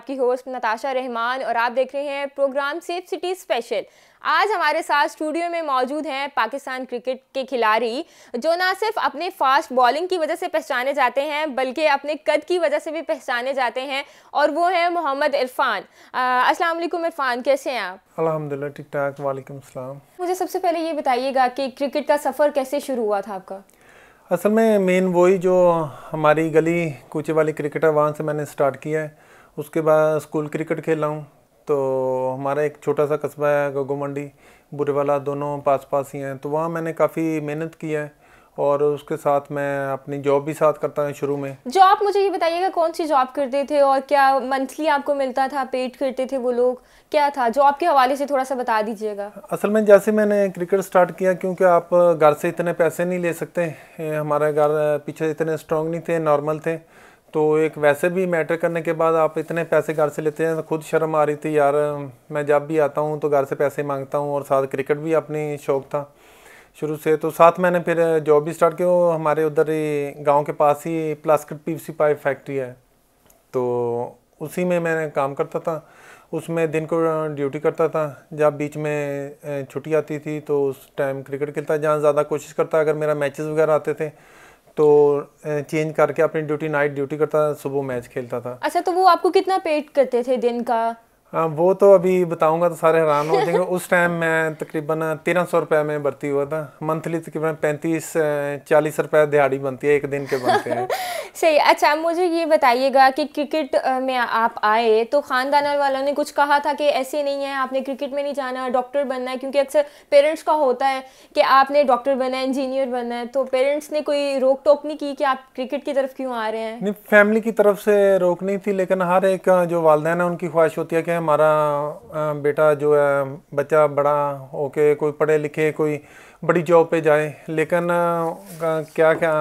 आपकी होस्ट नताशा रहमान और आप देख रहे हैं प्रोग्राम सेफ सिटी स्पेशल आज हमारे साथ स्टूडियो में मौजूद हैं पाकिस्तान क्रिकेट के खिलाड़ी जो ना सिर्फ अपने फास्ट बॉलिंग की वजह से पहचाने जाते हैं बल्कि अपने कद की वजह से भी पहचाने जाते हैं और वो हैं मोहम्मद इरफान अस्सलाम वालेकुम इरफान कैसे हैं आप अलहमदिल्ला ठीक ठाक वालेकुम सलाम मुझे सबसे पहले ये बताइएगा कि क्रिकेट का सफ़र कैसे शुरू हुआ था आपका असल में मेन वही जो हमारी गली कूचे वाली क्रिकेटर वहाँ से मैंने स्टार्ट किया है उसके बाद स्कूल क्रिकेट खेला हूँ तो हमारा एक छोटा सा कस्बा है गगो मंडी बुरेवाला दोनों पास पास ही हैं तो वहाँ मैंने काफ़ी मेहनत की है और उसके साथ मैं अपनी जॉब भी साथ करता हूँ शुरू में जॉब मुझे ये बताइएगा कौन सी जॉब करते थे और क्या मंथली आपको मिलता था पेड करते थे वो लोग क्या था जॉब के हवाले से थोड़ा सा बता दीजिएगा असल में जैसे मैंने क्रिकेट स्टार्ट किया क्योंकि आप घर से इतने पैसे नहीं ले सकते हमारे घर पीछे इतने स्ट्रॉन्ग नहीं थे नॉर्मल थे तो एक वैसे भी मैटर करने के बाद आप इतने पैसे घर से लेते हैं तो खुद शर्म आ रही थी यार मैं जब भी आता हूँ तो घर से पैसे मांगता हूँ और साथ क्रिकेट भी अपनी शौक़ था शुरू से तो साथ मैंने फिर जॉब भी स्टार्ट किया हमारे उधर ही गाँव के पास ही प्लास्कट पी सी पाइप फैक्ट्री है तो उसी में मैंने काम करता था उसमें दिन को ड्यूटी करता था जब बीच में छुट्टी आती थी तो उस टाइम क्रिकेट खेलता जहाँ ज़्यादा कोशिश करता अगर मेरा मैचेस वगैरह आते थे तो चेंज करके अपनी ड्यूटी नाइट ड्यूटी करता था सुबह मैच खेलता था अच्छा तो वो आपको कितना पेड करते थे दिन का हाँ, वो तो अभी बताऊंगा तो सारे हैरान हो जाएंगे उस टाइम मैं तकरीबन तेरह सौ रुपये में भर्ती हुआ था मंथली तकरीबन पैंतीस चालीस रुपये दिहाड़ी बनती है एक दिन के बनते हैं सही अच्छा मुझे ये बताइएगा कि क्रिकेट में आप आए तो ख़ानदान वालों ने कुछ कहा था कि ऐसे नहीं है आपने क्रिकेट में नहीं जाना डॉक्टर बनना है क्योंकि अक्सर पेरेंट्स का होता है कि आपने डॉक्टर बनना है इंजीनियर बनना है तो पेरेंट्स ने कोई रोक टोक नहीं की कि आप क्रिकेट की तरफ क्यों आ रहे हैं नहीं फैमिली की तरफ से रोक नहीं थी लेकिन हर एक जो वालदेन है उनकी ख्वाहिश होती है कि हमारा बेटा जो है बच्चा बड़ा होके कोई पढ़े लिखे कोई बड़ी जॉब पे जाए लेकिन क्या क्या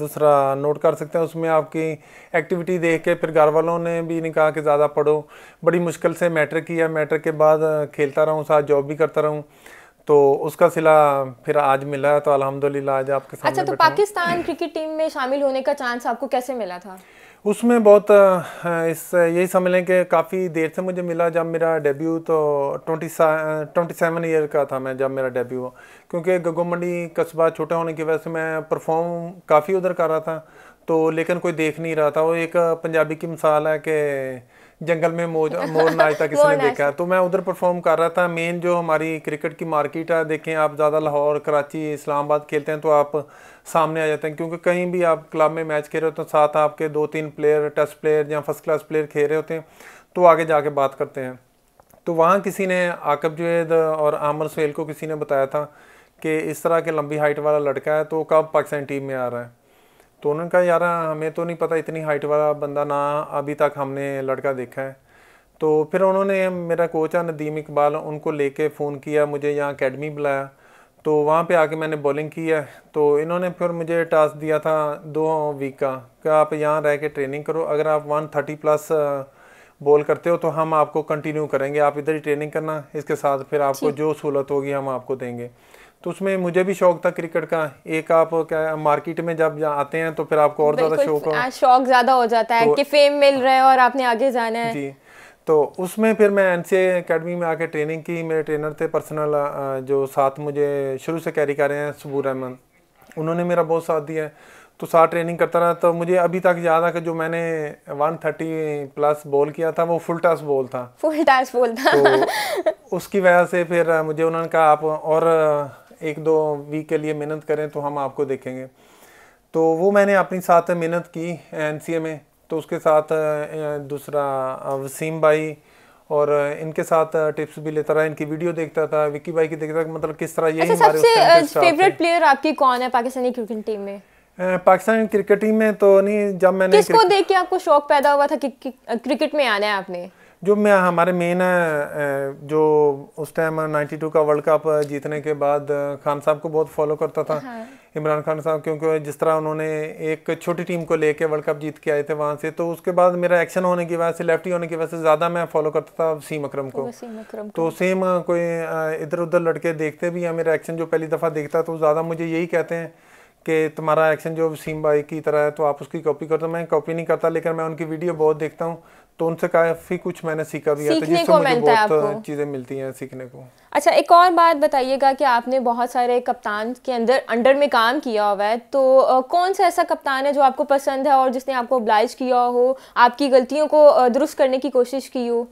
दूसरा नोट कर सकते हैं उसमें आपकी एक्टिविटी देख के फिर घर वालों ने भी नहीं कहा कि ज़्यादा पढ़ो बड़ी मुश्किल से मैट्रिक किया मैट्रिक के बाद खेलता रहूँ साथ जॉब भी करता रहूँ तो उसका सिला फिर आज मिला है तो अलहमदुल्ला आज आपके सामने अच्छा तो पाकिस्तान क्रिकेट टीम में शामिल होने का चांस आपको कैसे मिला था उसमें बहुत इस यही समझ लें कि काफ़ी देर से मुझे मिला जब मेरा डेब्यू तो ट्वेंटी ट्वेंटी सेवन ईयर का था मैं जब मेरा डेब्यू हुआ क्योंकि गगो मंडी कस्बा छोटा होने की वजह से मैं परफॉर्म काफ़ी उधर कर रहा था तो लेकिन कोई देख नहीं रहा था वो एक पंजाबी की मिसाल है कि जंगल में मोर मोर नाचता किसी ने देखा तो मैं उधर परफॉर्म कर रहा था मेन जो हमारी क्रिकेट की मार्केट है देखें आप ज़्यादा लाहौर कराची इस्लामाबाद खेलते हैं तो आप सामने आ जाते हैं क्योंकि कहीं भी आप क्लब में मैच खेल रहे हो तो साथ आपके दो तीन प्लेयर टेस्ट प्लेयर या फर्स्ट क्लास प्लेयर खेल रहे होते हैं तो आगे जाके बात करते हैं तो वहाँ किसी ने आकब जुवेद और आमर सुहेल को किसी ने बताया था कि इस तरह के लंबी हाइट वाला लड़का है तो कब पाकिस्तान टीम में आ रहा है तो उन्होंने कहा यार हमें तो नहीं पता इतनी हाइट वाला बंदा ना अभी तक हमने लड़का देखा है तो फिर उन्होंने मेरा कोच है नदीम इकबाल उनको लेके फ़ोन किया मुझे यहाँ अकेडमी बुलाया तो वहाँ पे आके मैंने बॉलिंग की है तो इन्होंने फिर मुझे टास्क दिया था दो वीक का कि आप यहाँ रह के ट्रेनिंग करो अगर आप वन थर्टी प्लस बॉल करते हो तो हम आपको कंटिन्यू करेंगे आप इधर ही ट्रेनिंग करना इसके साथ फिर आपको जो सहूलत होगी हम आपको देंगे तो उसमें मुझे भी शौक था क्रिकेट का एक आप क्या मार्केट में जब आते हैं तो फिर आपको और ज्यादा शौक शौक ज्यादा हो जाता है तो, कि फेम मिल रहा है और आपने आगे जाना है जी तो उसमें फिर मैं एन सी अकेडमी में आके ट्रेनिंग की मेरे ट्रेनर थे पर्सनल जो साथ मुझे शुरू से कैरी कर रहे हैं सबूर अहमद उन्होंने मेरा बहुत साथ दिया है तो साथ ट्रेनिंग करता रहा तो मुझे अभी तक याद है कि जो मैंने 130 प्लस बॉल किया था वो फुल टॉस बॉल था फुल टॉस बॉल था तो उसकी वजह से फिर मुझे उन्होंने कहा आप और एक दो वीक के लिए मेहनत करें तो हम आपको देखेंगे तो वो मैंने अपनी साथ मेहनत की एन में तो उसके साथ दूसरा वसीम भाई और इनके साथ टिप्स भी लेता रहा इनकी वीडियो देखता था विकी भाई की देखता था मतलब किस तरह यही अच्छा, सबसे फेवरेट प्लेयर आपकी कौन है पाकिस्तानी क्रिकेट टीम में पाकिस्तान क्रिकेट टीम में तो नहीं जब मैंने किसको देख के आपको शौक पैदा हुआ था कि क्रिकेट में आना है आपने जो मैं हमारे मेन जो उस टाइम 92 का वर्ल्ड कप जीतने के बाद खान साहब को बहुत फॉलो करता था हाँ। इमरान खान साहब क्योंकि जिस तरह उन्होंने एक छोटी टीम को लेके वर्ल्ड कप जीत के आए थे वहाँ से तो उसके बाद मेरा एक्शन होने की वजह से लेफ्टी होने की वजह से ज़्यादा मैं फॉलो करता था वसीम अक्रम को तो, सेम कोई इधर उधर लड़के देखते भी हैं मेरा एक्शन जो पहली दफ़ा देखता तो ज़्यादा मुझे यही कहते हैं कि तुम्हारा एक्शन जो वसीम भाई की तरह है तो आप उसकी कॉपी कर दो मैं कॉपी नहीं करता लेकिन मैं उनकी वीडियो बहुत देखता हूँ तो उनसे काफी कुछ मैंने सीखा भी है तो जिससे मुझे बहुत चीजें मिलती हैं सीखने को अच्छा एक और बात बताइएगा कि आपने बहुत सारे कप्तान के अंदर अंडर में काम किया हुआ है तो कौन सा ऐसा कप्तान है जो आपको पसंद है और जिसने आपको ब्लाइज किया हो आपकी गलतियों को दुरुस्त करने की कोशिश की हो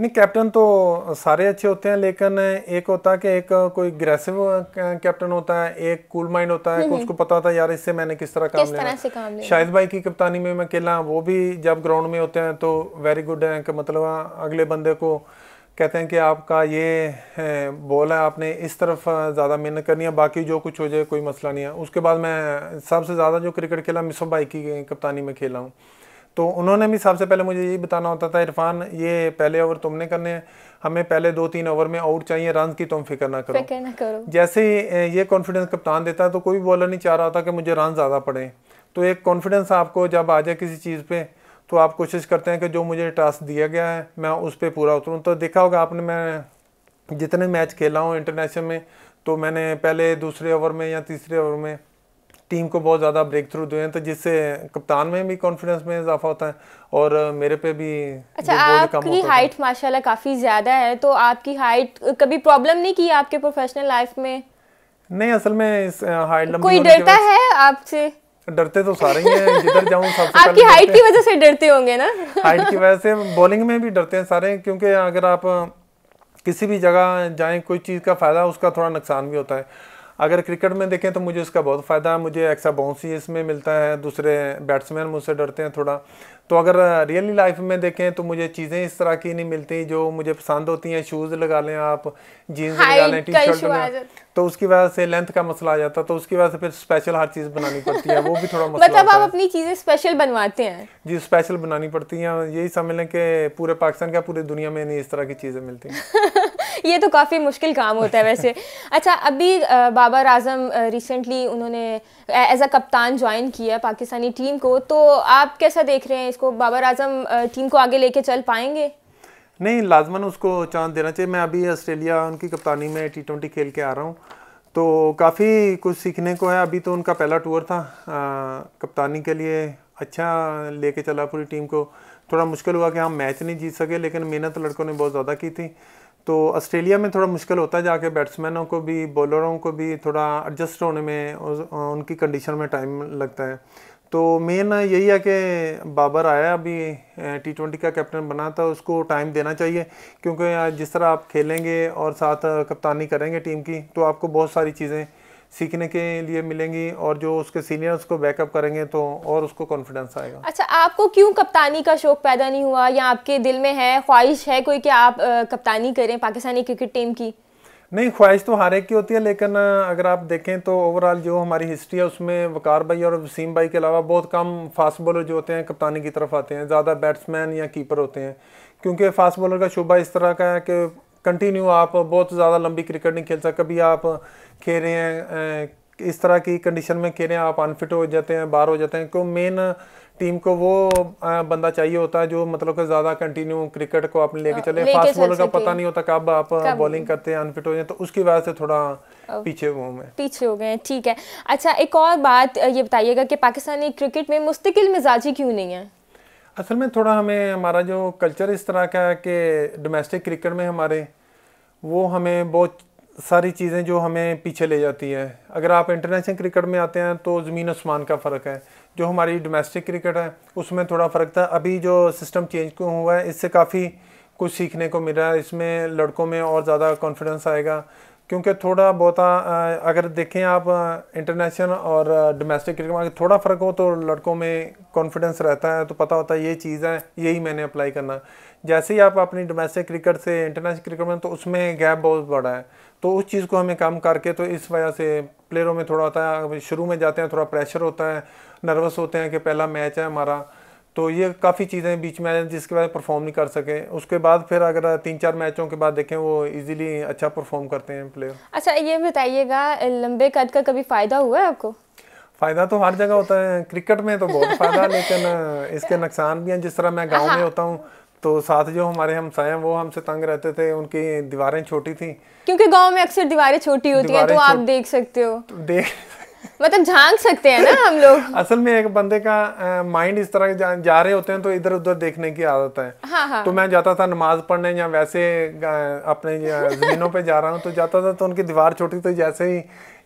नहीं कैप्टन तो सारे अच्छे होते हैं लेकिन एक होता है कि एक कोई ग्रेसिव कैप्टन होता है एक कूल माइंड होता है उसको पता होता है यार इससे मैंने किस तरह काम लिया शाहिद भाई की कप्तानी में मैं खेला वो भी जब ग्राउंड में होते हैं तो वेरी गुड है कि मतलब अगले बंदे को कहते हैं कि आपका ये बॉल है आपने इस तरफ ज़्यादा मेहनत करनी है बाकी जो कुछ हो जाए कोई मसला नहीं है उसके बाद मैं सबसे ज़्यादा जो क्रिकेट खेला मिसो भाई की कप्तानी में खेला हूँ तो उन्होंने भी सबसे पहले मुझे यही बताना होता था इरफान ये पहले ओवर तुमने करने हैं हमें पहले दो तीन ओवर में आउट चाहिए रन की तुम फिक्र ना करो फिक्र ना करो जैसे ही ये कॉन्फिडेंस कप्तान देता है तो कोई बॉलर नहीं चाह रहा होता कि मुझे रन ज़्यादा पड़े तो एक कॉन्फिडेंस आपको जब आ जाए किसी चीज़ पर तो आप कोशिश करते हैं कि जो मुझे टास्क दिया गया है मैं उस पर पूरा उतरूँ तो देखा होगा आपने मैं जितने मैच खेला हूँ इंटरनेशनल में तो मैंने पहले दूसरे ओवर में या तीसरे ओवर में टीम को बहुत ज़्यादा ब्रेक थ्रू दिए हैं तो जिससे कप्तान में भी कॉन्फिडेंस में इजाफा होता है और मेरे पे भी अच्छा आपकी हाइट माशाल्लाह काफ़ी ज़्यादा है तो आपकी हाइट कभी प्रॉब्लम नहीं की आपके प्रोफेशनल लाइफ में नहीं असल में इस हाइट लंबी कोई डरता है आपसे डरते तो सारे ही हैं जिधर जाऊं सबसे पहले आपकी हाइट की वजह से डरते होंगे ना हाइट की वजह से बॉलिंग में भी डरते हैं सारे क्योंकि अगर आप किसी भी जगह जाएं कोई चीज़ का फ़ायदा उसका थोड़ा नुकसान भी होता है अगर क्रिकेट में देखें तो मुझे इसका बहुत फ़ायदा है मुझे एक्सा बाउंसी इसमें मिलता है दूसरे बैट्समैन मुझसे डरते हैं थोड़ा तो अगर रियली लाइफ में देखें तो मुझे चीज़ें इस तरह की नहीं मिलती जो मुझे पसंद होती हैं शूज़ लगा लें आप जीन्स लगा लें टी शर्ट लगा तो उसकी वजह से लेंथ का मसला आ जाता है तो उसकी वजह से फिर स्पेशल हर चीज़ बनानी पड़ती है वो भी थोड़ा मसला मतलब आप अपनी चीज़ें स्पेशल बनवाते हैं जी स्पेशल बनानी पड़ती है यही समझ लें कि पूरे पाकिस्तान क्या पूरी दुनिया में नहीं इस तरह की चीज़ें मिलती हैं ये तो काफ़ी मुश्किल काम होता है वैसे अच्छा अभी बाबर आजम रिसेंटली उन्होंने एज अ कप्तान ज्वाइन किया पाकिस्तानी टीम को तो आप कैसा देख रहे हैं इसको बाबर आजम टीम को आगे लेके चल पाएंगे नहीं लाजमन उसको चांस देना चाहिए मैं अभी ऑस्ट्रेलिया उनकी कप्तानी में टी ट्वेंटी खेल के आ रहा हूँ तो काफ़ी कुछ सीखने को है अभी तो उनका पहला टूर था कप्तानी के लिए अच्छा लेके चला पूरी टीम को थोड़ा मुश्किल हुआ कि हम मैच नहीं जीत सके लेकिन मेहनत लड़कों ने बहुत ज़्यादा की थी तो ऑस्ट्रेलिया में थोड़ा मुश्किल होता है जाके बैट्समैनों को भी बॉलरों को भी थोड़ा एडजस्ट होने में उनकी कंडीशन में टाइम लगता है तो मेन यही है कि बाबर आया अभी टी ट्वेंटी का कैप्टन बना था उसको टाइम देना चाहिए क्योंकि जिस तरह आप खेलेंगे और साथ कप्तानी करेंगे टीम की तो आपको बहुत सारी चीज़ें सीखने के लिए मिलेंगी और जो उसके सीनियर्स को बैकअप करेंगे तो और उसको कॉन्फिडेंस आएगा अच्छा आपको क्यों कप्तानी का शौक पैदा नहीं हुआ या आपके दिल में है ख्वाहिश है कोई कि आप कप्तानी करें पाकिस्तानी क्रिकेट टीम की नहीं ख्वाहिश तो हर एक की होती है लेकिन अगर आप देखें तो ओवरऑल जो हमारी हिस्ट्री है उसमें वकार भाई और वसीम भाई के अलावा बहुत कम फास्ट बॉलर जो होते हैं कप्तानी की तरफ आते हैं ज़्यादा बैट्समैन या कीपर होते हैं क्योंकि फास्ट बॉलर का शुबा इस तरह का है कि कंटिन्यू आप बहुत ज़्यादा लंबी क्रिकेट नहीं खेल सकते कभी आप खेल रहे हैं इस तरह की कंडीशन में खेल रहे हैं आप अनफिट हो जाते हैं बाहर हो जाते हैं क्यों मेन टीम को वो बंदा चाहिए होता है जो मतलब ज्यादा कंटिन्यू क्रिकेट को आप लेके चले फास्ट बॉलर का पता नहीं होता कब आप बॉलिंग करते हैं अनफिट हो जाए तो उसकी वजह से थोड़ा पीछे हो गए पीछे हो गए ठीक है अच्छा एक और बात ये बताइएगा कि पाकिस्तानी क्रिकेट में मुस्तकिल मिजाजी क्यों नहीं है असल में थोड़ा हमें हमारा जो कल्चर इस तरह का है कि डोमेस्टिक क्रिकेट में हमारे वो हमें बहुत सारी चीज़ें जो हमें पीछे ले जाती है अगर आप इंटरनेशनल क्रिकेट में आते हैं तो ज़मीन आसमान का फ़र्क है जो हमारी डोमेस्टिक क्रिकेट है उसमें थोड़ा फ़र्क था अभी जो सिस्टम चेंज हुआ है इससे काफ़ी कुछ सीखने को मिला है इसमें लड़कों में और ज़्यादा कॉन्फिडेंस आएगा क्योंकि थोड़ा बहुत अगर देखें आप इंटरनेशनल और डोमेस्टिक क्रिकेट में थोड़ा फ़र्क हो तो लड़कों में कॉन्फिडेंस रहता है तो पता होता है ये चीज़ है यही मैंने अप्लाई करना जैसे ही आप अपनी डोमेस्टिक क्रिकेट से इंटरनेशनल क्रिकेट में तो उसमें गैप बहुत बड़ा है तो उस चीज़ को हमें कम करके तो इस वजह से प्लेयरों में थोड़ा होता है शुरू में जाते हैं थोड़ा प्रेशर होता है नर्वस होते हैं कि पहला मैच है हमारा तो ये काफ़ी चीज़ें बीच में आए जिसके बाद परफॉर्म नहीं कर सके उसके बाद फिर अगर तीन चार मैचों के बाद देखें वो इजीली अच्छा परफॉर्म करते हैं प्लेयर अच्छा ये बताइएगा लंबे कद का कभी फ़ायदा हुआ है आपको फ़ायदा तो हर जगह होता है क्रिकेट में तो बहुत फ़ायदा लेकिन इसके नुकसान भी हैं जिस तरह मैं गाँव में हाँ। होता हूँ तो साथ जो हमारे हमसाया वो हमसे तंग रहते थे उनकी दीवारें छोटी थी क्योंकि गांव में अक्सर दीवारें छोटी होती हैं तो आप देख सकते हो तो देख मतलब झांक सकते हैं ना हम लोग असल में एक बंदे का माइंड इस तरह जा, रहे होते हैं तो इधर उधर देखने की आदत है हाँ हाँ। तो मैं जाता था नमाज पढ़ने या वैसे अपने जमीनों पे जा रहा हूँ तो जाता था तो उनकी दीवार छोटी तो जैसे ही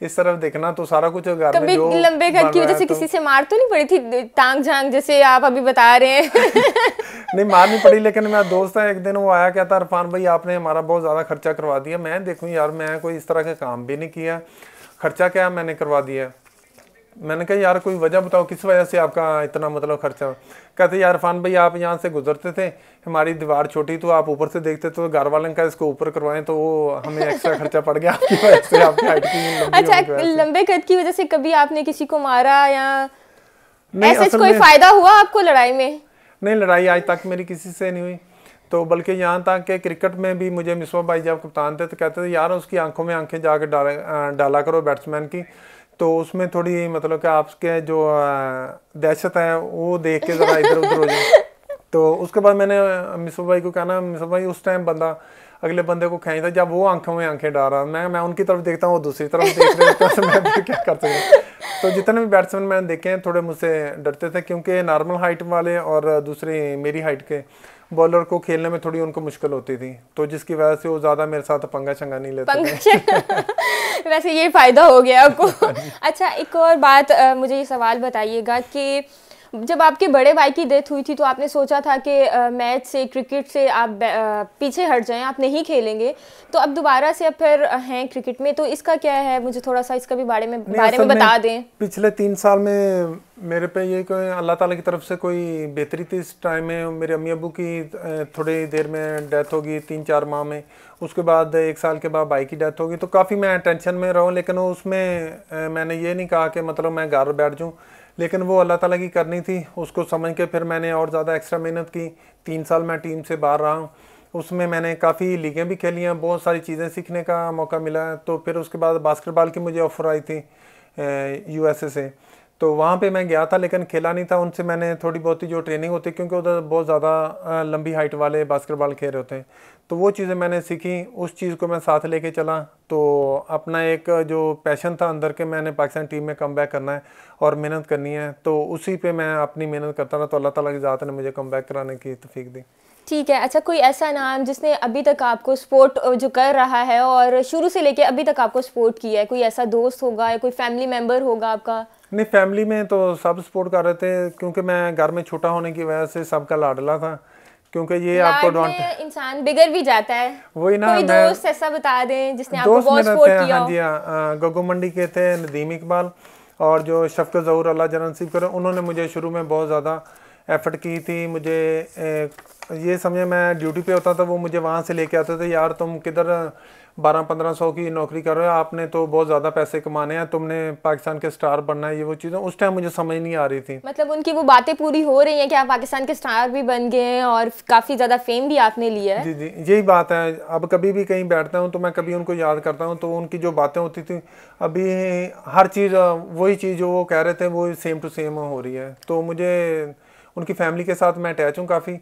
इस तरफ देखना तो सारा कुछ कभी लंबे घर की वजह से तो किसी से मार तो नहीं पड़ी थी टांग झांग जैसे आप अभी बता रहे हैं नहीं मार नहीं पड़ी लेकिन मेरा दोस्त है एक दिन वो आया कहता अरफान भाई आपने हमारा बहुत ज्यादा खर्चा करवा दिया मैं देखूँ यार मैं कोई इस तरह का काम भी नहीं किया खर्चा क्या मैंने करवा दिया है मैंने कहा यार कोई वजह बताओ किस वजह से आपका इतना मतलब खर्चा कहते यार फान भाई आप यहाँ से गुजरते थे हमारी दीवार छोटी तो आप ऊपर से देखते तो घर वाले का इसको ऊपर करवाएं तो वो हमें एक्स्ट्रा खर्चा पड़ गया आपकी वजह से आपकी हाइट की अच्छा लंबे कद की वजह से कभी आपने किसी को मारा या ऐसे कोई फायदा हुआ आपको लड़ाई में नहीं लड़ाई आज तक मेरी किसी से नहीं हुई तो बल्कि यहाँ तक कि क्रिकेट में भी मुझे मिसवा भाई जब कप्तान थे तो कहते थे यार उसकी आंखों में आंखें जाकर डाला डाला करो बैट्समैन की तो उसमें थोड़ी मतलब कि आपके जो दहशत है वो देख के ज़रा इधर उधर हो जाए तो उसके बाद मैंने मिसवा भाई को कहना मिसवा भाई उस टाइम बंदा अगले बंदे को खेचता जब वो आंखों में आंखें डाल रहा मैं मैं उनकी तरफ देखता हूँ वो दूसरी तरफ देख रहे हैं तो मैं क्या कर सकता तो जितने भी बैट्समैन मैंने देखे हैं थोड़े मुझसे डरते थे क्योंकि नॉर्मल हाइट वाले और दूसरी मेरी हाइट के बॉलर को खेलने में थोड़ी उनको मुश्किल होती थी तो जिसकी वजह से वो ज्यादा मेरे साथ पंगा चंगा नहीं लेते पंगा वैसे ये फायदा हो गया आपको हाँ अच्छा एक और बात आ, मुझे ये सवाल बताइएगा कि जब आपके बड़े भाई की डेथ हुई थी तो आपने सोचा था कि मैच से क्रिकेट से आप पीछे हट जाएं आप नहीं खेलेंगे तो अब दोबारा से अब फिर हैं क्रिकेट में तो इसका क्या है मुझे थोड़ा सा इसका भी बारे में बारे में बता दें पिछले तीन साल में मेरे पे ये कोई अल्लाह ताला की तरफ से कोई बेहतरी थी इस टाइम में मेरे अम्मी अबू की थोड़ी देर में डेथ होगी तीन चार माह में उसके बाद एक साल के बाद भाई की डेथ होगी तो काफ़ी मैं टेंशन में रहूँ लेकिन उसमें मैंने ये नहीं कहा कि मतलब मैं घर बैठ जाऊँ लेकिन वो अल्लाह ताला की करनी थी उसको समझ के फिर मैंने और ज़्यादा एक्स्ट्रा मेहनत की तीन साल मैं टीम से बाहर रहा हूँ उसमें मैंने काफ़ी लीगें भी खेली हैं बहुत सारी चीज़ें सीखने का मौका मिला तो फिर उसके बाद बास्केटबॉल की मुझे ऑफ़र आई थी यू से तो वहाँ पे मैं गया था लेकिन खेला नहीं था उनसे मैंने थोड़ी बहुत ही जो ट्रेनिंग होती है क्योंकि उधर बहुत ज़्यादा लंबी हाइट वाले बास्केटबॉल खेल रहे होते हैं तो वो चीज़ें मैंने सीखी उस चीज़ को मैं साथ लेके चला तो अपना एक जो पैशन था अंदर के मैंने पाकिस्तान टीम में कम बैक करना है और मेहनत करनी है तो उसी पर मैं अपनी मेहनत करता रहा तो अल्लाह ताली की ज़्यादा ने मुझे कम बैक कराने की तफीक दी ठीक है अच्छा कोई ऐसा नाम जिसने अभी तक आपको सपोर्ट जो कर रहा है और शुरू से लेके अभी तक आपको सपोर्ट किया है कोई ऐसा दोस्त होगा या कोई फैमिली मेम्बर होगा आपका नहीं फैमिली में तो सब सपोर्ट कर रहे थे क्योंकि मैं घर में छोटा होने की वजह से सबका लाडला था क्योंकि ये आपको डॉन्ट इंसान बिगड़ भी जाता है वही ना कोई दोस्त ऐसा बता दें जिसने आपको बहुत सपोर्ट किया हाँ जी हाँ, हाँ गगो मंडी के थे नदीम इकबाल और जो शफक जहूर अल्लाह जन नसीब करें उन्होंने मुझे शुरू में बहुत ज़्यादा एफर्ट की थी मुझे ए, ये समझे मैं ड्यूटी पे होता था वो मुझे वहाँ से लेके आते थे यार तुम किधर बारह पंद्रह सौ की नौकरी कर रहे हो आपने तो बहुत ज़्यादा पैसे कमाने हैं तुमने पाकिस्तान के स्टार बनना है ये वो चीज़ें उस टाइम मुझे समझ नहीं आ रही थी मतलब उनकी वो बातें पूरी हो रही हैं कि आप पाकिस्तान के स्टार भी बन गए हैं और काफ़ी ज़्यादा फेम भी आपने लिया है जी जी यही बात है अब कभी भी कहीं बैठता हूँ तो मैं कभी उनको याद करता हूँ तो उनकी जो बातें होती थी अभी हर चीज़ वही चीज़ जो वो कह रहे थे वो सेम टू सेम हो रही है तो मुझे उनकी फैमिली के साथ मैं अटैच हूँ काफ़ी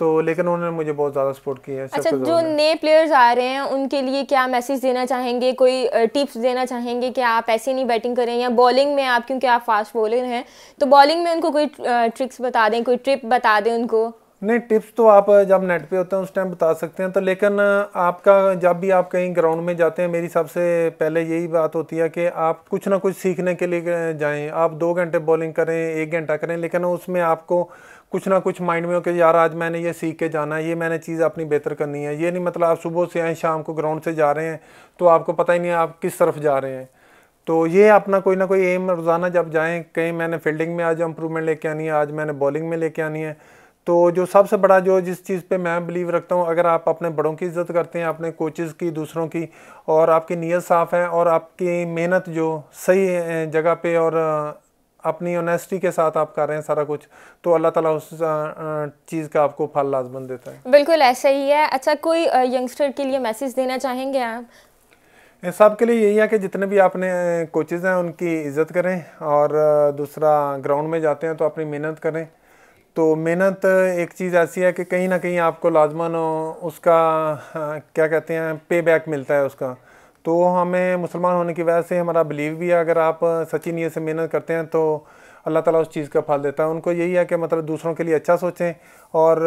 तो लेकिन उन्होंने मुझे बहुत ज़्यादा सपोर्ट किया है अच्छा जो नए प्लेयर्स आ रहे हैं उनके लिए क्या मैसेज देना चाहेंगे कोई टिप्स देना चाहेंगे कि आप ऐसे नहीं बैटिंग करें या बॉलिंग में आप क्योंकि आप फास्ट बॉलर हैं तो बॉलिंग में उनको कोई ट्रिक्स बता दें कोई ट्रिप बता दें उनको नहीं टिप्स तो आप जब नेट पे होते हैं उस टाइम बता सकते हैं तो लेकिन आपका जब भी आप कहीं ग्राउंड में जाते हैं मेरी सबसे पहले यही बात होती है कि आप कुछ ना कुछ सीखने के लिए जाएं आप दो घंटे बॉलिंग करें एक घंटा करें लेकिन उसमें आपको कुछ ना कुछ माइंड में हो कि यार आज मैंने ये सीख के जाना है ये मैंने चीज़ अपनी बेहतर करनी है ये नहीं मतलब आप सुबह से आए शाम को ग्राउंड से जा रहे हैं तो आपको पता ही नहीं आप किस तरफ जा रहे हैं तो ये अपना कोई ना कोई एम रोज़ाना जब जाएँ कहीं मैंने फील्डिंग में आज इंप्रूवमेंट लेके आनी है आज मैंने बॉलिंग में लेके आनी है तो जो सबसे बड़ा जो जिस चीज़ पे मैं बिलीव रखता हूँ अगर आप अपने बड़ों की इज़्ज़त करते हैं अपने कोचेज़ की दूसरों की और आपकी नीयत साफ़ है और आपकी मेहनत जो सही जगह पे और अपनी ऑनेस्टी के साथ आप कर रहे हैं सारा कुछ तो अल्लाह ताला उस चीज़ का आपको फल लाजमन देता है बिल्कुल ऐसा ही है अच्छा कोई यंगस्टर के लिए मैसेज देना चाहेंगे आप सब के लिए यही है कि जितने भी आपने कोचेज़ हैं उनकी इज़्ज़त करें और दूसरा ग्राउंड में जाते हैं तो अपनी मेहनत करें तो मेहनत एक चीज़ ऐसी है कि कहीं ना कहीं आपको लाजमन उसका क्या कहते हैं पे बैक मिलता है उसका तो हमें मुसलमान होने की वजह से हमारा बिलीव भी है अगर आप सच्ची नीयत से मेहनत करते हैं तो अल्लाह ताला उस चीज़ का फल देता है उनको यही है कि मतलब दूसरों के लिए अच्छा सोचें और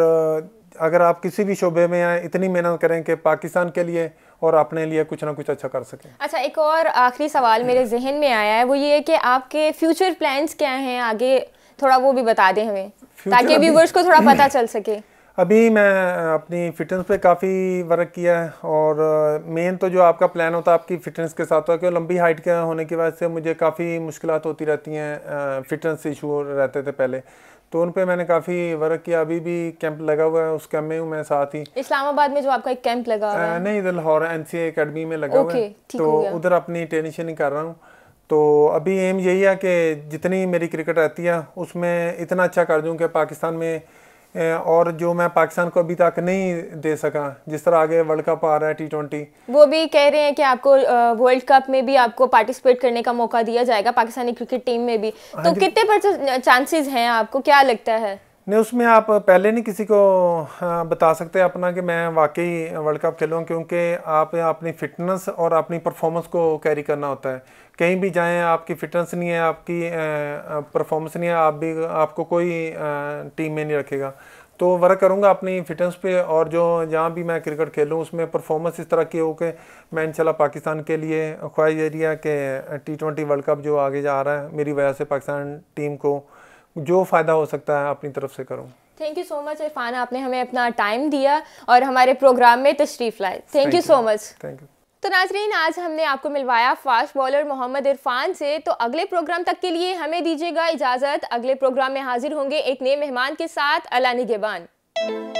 अगर आप किसी भी शोबे में आए इतनी मेहनत करें कि पाकिस्तान के लिए और अपने लिए कुछ ना कुछ अच्छा कर सकें अच्छा एक और आखिरी सवाल मेरे जहन में आया है वो ये है कि आपके फ्यूचर प्लान्स क्या हैं आगे थोड़ा वो भी बता दें हमें ताकि व्यूवर्स को थोड़ा पता चल सके अभी मैं अपनी फिटनेस पे काफ़ी वर्क किया है और मेन तो जो आपका प्लान होता है आपकी फ़िटनेस के साथ होता तो है लंबी हाइट के होने की वजह से मुझे काफ़ी मुश्किल होती रहती हैं फ़िटनेस इशू रहते थे पहले तो उन पे मैंने काफ़ी वर्क किया अभी भी कैंप लगा हुआ है उस कैंप में हूँ मैं साथ ही इस्लामाबाद में जो आपका एक कैंप लगा हुआ है नहीं इधर लाहौर एन सी अकेडमी में लगा हुआ है तो उधर अपनी ट्रेनिशन कर रहा हूँ तो अभी एम यही है कि जितनी मेरी क्रिकेट रहती है उसमें इतना अच्छा कर दूँ कि पाकिस्तान में और जो मैं पाकिस्तान को अभी तक नहीं दे सका जिस तरह आगे वर्ल्ड कप आ रहा है टी ट्वेंटी वो भी कह रहे हैं कि आपको वर्ल्ड कप में भी आपको पार्टिसिपेट करने का मौका दिया जाएगा पाकिस्तानी क्रिकेट टीम में भी तो हाँ कितने परसेंट चांसेस हैं आपको क्या लगता है नहीं उसमें आप पहले नहीं किसी को हाँ, बता सकते अपना कि मैं वाकई वर्ल्ड कप खेलूँ क्योंकि आप अपनी फ़िटनेस और अपनी परफॉर्मेंस को कैरी करना होता है कहीं भी जाएं आपकी फ़िटनेस नहीं है आपकी परफॉर्मेंस नहीं है आप भी आपको कोई टीम में नहीं रखेगा तो वर्क करूँगा अपनी फिटनेस पे और जो जहाँ भी मैं क्रिकेट खेलूँ उसमें परफॉर्मेंस इस तरह की हो कि मैं इंशाल्लाह पाकिस्तान के लिए ख्वाहिश एरिया के टी ट्वेंटी वर्ल्ड कप जो आगे जा रहा है मेरी वजह से पाकिस्तान टीम को जो फ़ायदा हो सकता है अपनी तरफ से करूँ thank you so much Irfan आपने हमें अपना टाइम दिया और हमारे प्रोग्राम में तशरीफ़ लाए thank you so much thank you तो नाजरीन आज हमने आपको मिलवाया फास्ट बॉलर मोहम्मद इरफान से तो अगले प्रोग्राम तक के लिए हमें दीजिएगा इजाज़त अगले प्रोग्राम में हाजिर होंगे एक नए मेहमान के साथ अला निगेबान